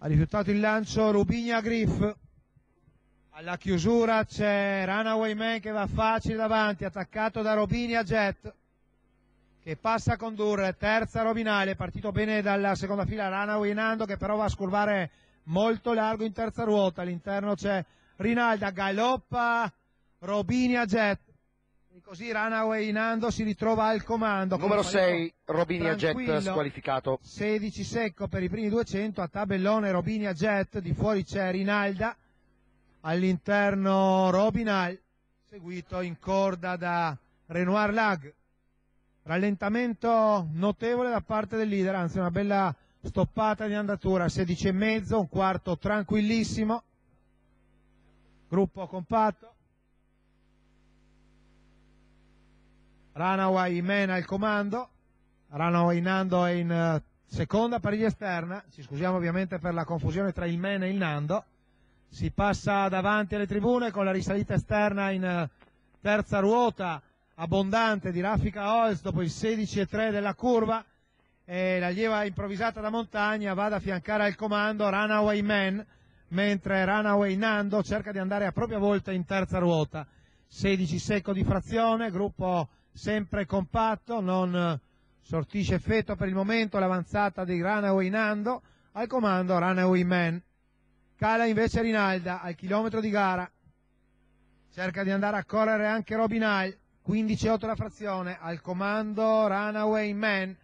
ha rifiutato il lancio Rubigna Griff alla chiusura c'è Runaway Man che va facile davanti attaccato da Robinia Jet che passa a condurre terza Robinale partito bene dalla seconda fila Runaway Nando che però va a scurvare molto largo in terza ruota all'interno c'è Rinalda galoppa Robinia Jet e così Runaway Nando si ritrova al comando. Numero 6, Robinia Jet squalificato. 16 secco per i primi 200, a tabellone Robinia Jet, di fuori c'è Rinalda, all'interno Robinal, seguito in corda da Renoir Lag. Rallentamento notevole da parte del leader, anzi una bella stoppata di andatura, 16 e mezzo, un quarto tranquillissimo, gruppo compatto. Ranaway mena il comando, Ranaway Nando è in eh, seconda pariglia esterna, ci scusiamo ovviamente per la confusione tra il mena e il Nando, si passa davanti alle tribune con la risalita esterna in eh, terza ruota abbondante di Raffica Holz dopo il 16,3 della curva e la lieva improvvisata da montagna va ad affiancare al comando Runaway Man mentre Runaway Nando cerca di andare a propria volta in terza ruota 16 secco di frazione gruppo sempre compatto, non eh, sortisce effetto per il momento l'avanzata di Runaway Nando, al comando Runaway Man. Cala invece Rinalda al chilometro di gara, cerca di andare a correre anche Robin Hall, 15-8 la frazione, al comando Runaway Man,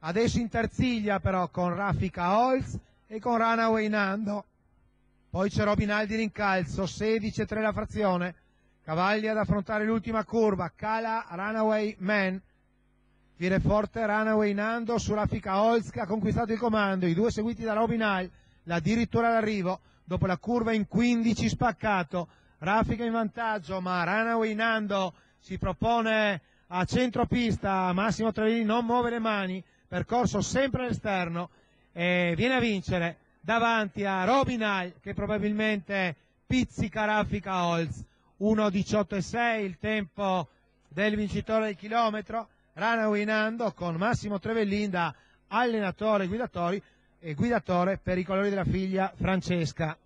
adesso in terziglia però con Raffica Holz e con Runaway Nando. Poi c'è Robin Hall di rincalzo, 16-3 la frazione, Cavalli ad affrontare l'ultima curva, cala Runaway Man, viene forte Runaway Nando su fica Holz che ha conquistato il comando, i due seguiti da Robin Hall, addirittura all'arrivo, dopo la curva in 15 spaccato, Raffica in vantaggio ma Runaway Nando si propone a centro pista, Massimo Trevini non muove le mani, percorso sempre all'esterno e viene a vincere davanti a Robin Hall che probabilmente pizzica Raffica Holz. 1.18,6 il tempo del vincitore del chilometro, Rana Winando con Massimo Trevellin da allenatore e guidatore per i colori della figlia Francesca.